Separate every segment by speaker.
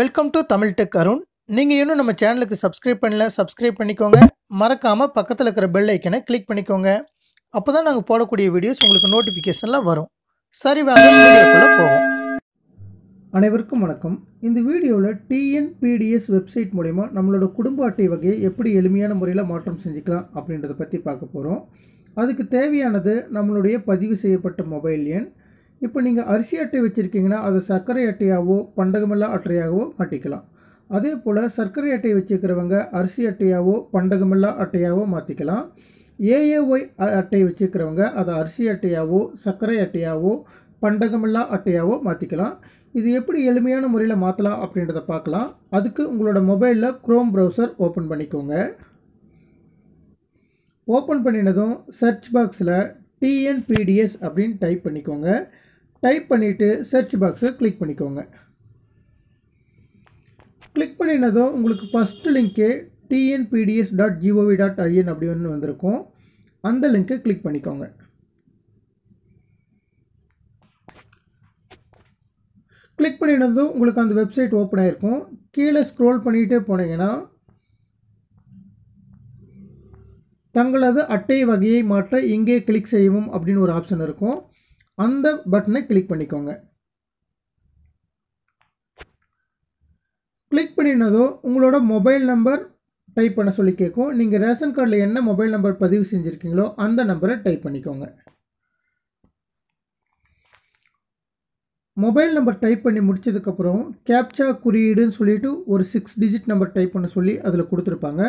Speaker 1: welcome to Tamil tech Arun நீங்கள் இன்னும் நம்ம சேனலுக்கு சப்ஸ்கிரைப் பண்ணல சப்ஸ்கிரைப் பண்ணிக்கோங்க மறக்காமல் பக்கத்தில் இருக்கிற பெல் ஐக்கனை கிளிக் பண்ணிக்கோங்க அப்போ தான் நாங்கள் போடக்கூடிய வீடியோஸ் உங்களுக்கு நோட்டிஃபிகேஷன்லாம் வரும் சரி வேண்டாம் வீடியோக்குள்ளே போவோம் அனைவருக்கும் வணக்கம் இந்த வீடியோவில் டிஎன்பிடிஎஸ் வெப்சைட் மூலிமா நம்மளோட குடும்ப அட்டை வகையை எப்படி எளிமையான முறையில் மாற்றம் செஞ்சுக்கலாம் அப்படின்றத பற்றி பார்க்க போகிறோம் அதுக்கு தேவையானது நம்மளுடைய பதிவு செய்யப்பட்ட மொபைல் எண் இப்போ நீங்கள் அரிசி அட்டை வச்சுருக்கீங்கன்னா அதை சர்க்கரை அட்டையாகவோ பண்டகமில்லா அட்டையாகவோ மாற்றிக்கலாம் அதே போல் சர்க்கரை அட்டை வச்சுருக்கிறவங்க அரிசி அட்டையாகவோ பண்டகமில்லா அட்டையாகவோ மாற்றிக்கலாம் ஏஏஒய் அட்டை வச்சுருக்கிறவங்க அதை அரிசி அட்டையாகவோ சர்க்கரை அட்டையாகவோ பண்டகமில்லா அட்டையாகவோ மாற்றிக்கலாம் இது எப்படி எளிமையான முறையில் மாற்றலாம் அப்படின்றத பார்க்கலாம் அதுக்கு உங்களோட மொபைலில் க்ரோம் ப்ரௌசர் ஓப்பன் பண்ணிக்கோங்க ஓப்பன் பண்ணினதும் சர்ச் பாக்ஸில் டிஎன்பிடிஎஸ் அப்படின்னு டைப் பண்ணிக்கோங்க டைப் பண்ணிவிட்டு சர்ச் பாக்ஸை கிளிக் பண்ணிக்கோங்க கிளிக் பண்ணினதும் உங்களுக்கு first link TNPDS dot GOV dot IN அப்படி ஒன்று வந்திருக்கும் அந்த லிங்க்கை கிளிக் பண்ணிக்கோங்க கிளிக் பண்ணினதும் உங்களுக்கு அந்த வெப்சைட் ஓப்பன் ஆகிருக்கும் கீழே ஸ்க்ரோல் பண்ணிகிட்டே போனீங்கன்னா தங்களது அட்டை வகையை மாற்ற இங்கே கிளிக் செய்யவும் அப்படின்னு ஒரு ஆப்ஷன் இருக்கும் அந்த பட்டனை கிளிக் பண்ணிக்கோங்க கிளிக் பண்ணினதும் உங்களோட மொபைல் நம்பர் டைப் பண்ண சொல்லி கேட்கும் நீங்கள் ரேஷன் கார்டில் என்ன மொபைல் நம்பர் பதிவு செஞ்சுருக்கீங்களோ அந்த நம்பரை டைப் பண்ணிக்கோங்க மொபைல் நம்பர் டைப் பண்ணி முடித்ததுக்கப்புறம் கேப்சா குறியீடுன்னு சொல்லிவிட்டு ஒரு சிக்ஸ் டிஜிட் நம்பர் டைப் பண்ண சொல்லி அதில் கொடுத்துருப்பாங்க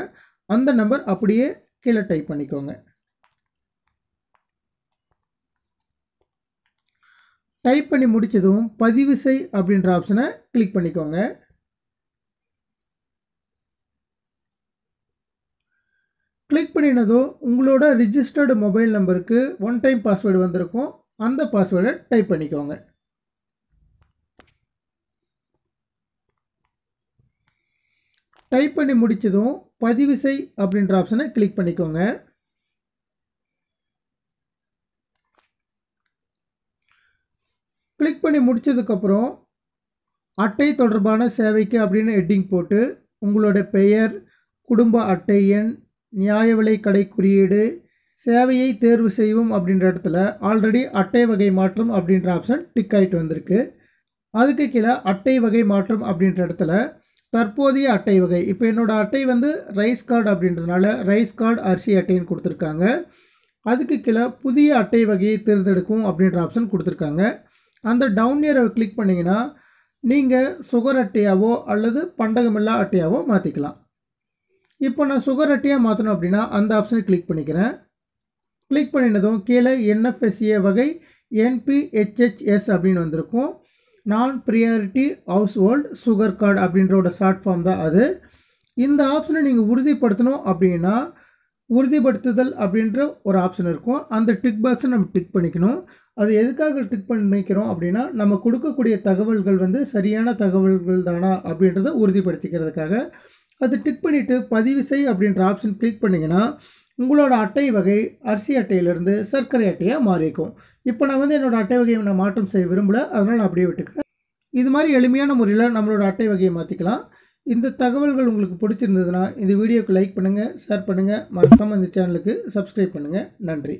Speaker 1: அந்த நம்பர் அப்படியே கீழே டைப் பண்ணிக்கோங்க டைப் பண்ணி முடித்ததும் பதிவு செய் அப்படின்ற ஆப்ஷனை கிளிக் பண்ணிக்கோங்க கிளிக் பண்ணினதும் உங்களோட ரிஜிஸ்டர்டு மொபைல் நம்பருக்கு ஒன் டைம் பாஸ்வேர்டு வந்திருக்கும் அந்த பாஸ்வேர்டை டைப் பண்ணிக்கோங்க டைப் பண்ணி முடித்ததும் பதிவு செய் அப்படின்ற ஆப்ஷனை கிளிக் பண்ணிக்கோங்க கிளிக் பண்ணி முடித்ததுக்கப்புறம் அட்டை தொடர்பான சேவைக்கு அப்படின்னு ஹெட்டிங் போட்டு உங்களோட பெயர் குடும்ப அட்டை எண் நியாய விலை கடை குறியீடு சேவையை தேர்வு செய்வோம் அப்படின்ற இடத்துல ஆல்ரெடி அட்டை வகை மாற்றம் அப்படின்ற ஆப்ஷன் டிக் ஆகிட்டு வந்திருக்கு அதுக்கு கீழே அட்டை வகை மாற்றம் அப்படின்ற இடத்துல தற்போதைய அட்டை வகை இப்போ என்னோடய அட்டை வந்து ரைஸ் கார்டு அப்படின்றதுனால ரைஸ் கார்டு அரிசி அட்டைன்னு கொடுத்துருக்காங்க அதுக்கு கீழே புதிய அட்டை வகையை தேர்ந்தெடுக்கும் அப்படின்ற ஆப்ஷன் கொடுத்துருக்காங்க அந்த டவுன் இயரை கிளிக் பண்ணிங்கன்னா நீங்கள் சுகர் அட்டையாவோ அல்லது பண்டகமில்லா அட்டையாவோ மாற்றிக்கலாம் இப்போ நான் சுகர் அட்டையாக மாற்றணும் அப்படின்னா அந்த ஆப்ஷனை கிளிக் பண்ணிக்கிறேன் கிளிக் பண்ணினதும் கீழே என்எஃப்எஸ்ஏ e வகை என்பிஹெச்ஹெச்எஸ் அப்படின்னு வந்திருக்கும் non priority house hold sugar card அப்படின்றோட ஷார்ட் ஃபார்ம் தான் அது இந்த ஆப்ஷனை நீங்கள் உறுதிப்படுத்தணும் அப்படின்னா உறுதிப்படுத்துதல் அப்படின்ற ஒரு ஆப்ஷன் இருக்கும் அந்த டிக் பாக்ஸை நம்ம டிக் பண்ணிக்கணும் அது எதுக்காக டிக் பண்ணிக்கிறோம் அப்படின்னா நம்ம கொடுக்கக்கூடிய தகவல்கள் வந்து சரியான தகவல்கள் தானா அப்படின்றத உறுதிப்படுத்திக்கிறதுக்காக அது டிக் பண்ணிவிட்டு பதிவு செய் அப்படின்ற ஆப்ஷன் கிளிக் பண்ணிங்கன்னா உங்களோட அட்டை வகை அரிசி அட்டையிலேருந்து சர்க்கரை அட்டையாக மாறிக்கும் இப்போ நான் வந்து என்னோடய அட்டை வகையை நான் மாற்றம் செய்ய விரும்பலை அதனால் நான் அப்படியே விட்டுக்கிறேன் இது மாதிரி எளிமையான முறையில் நம்மளோட அட்டை வகையை மாற்றிக்கலாம் இந்த தகவல்கள் உங்களுக்கு பிடிச்சிருந்ததுன்னா இந்த வீடியோக்கு லைக் பண்ணுங்கள் ஷேர் பண்ணுங்கள் மறக்காமல் இந்த சேனலுக்கு சப்ஸ்கிரைப் பண்ணுங்கள் நன்றி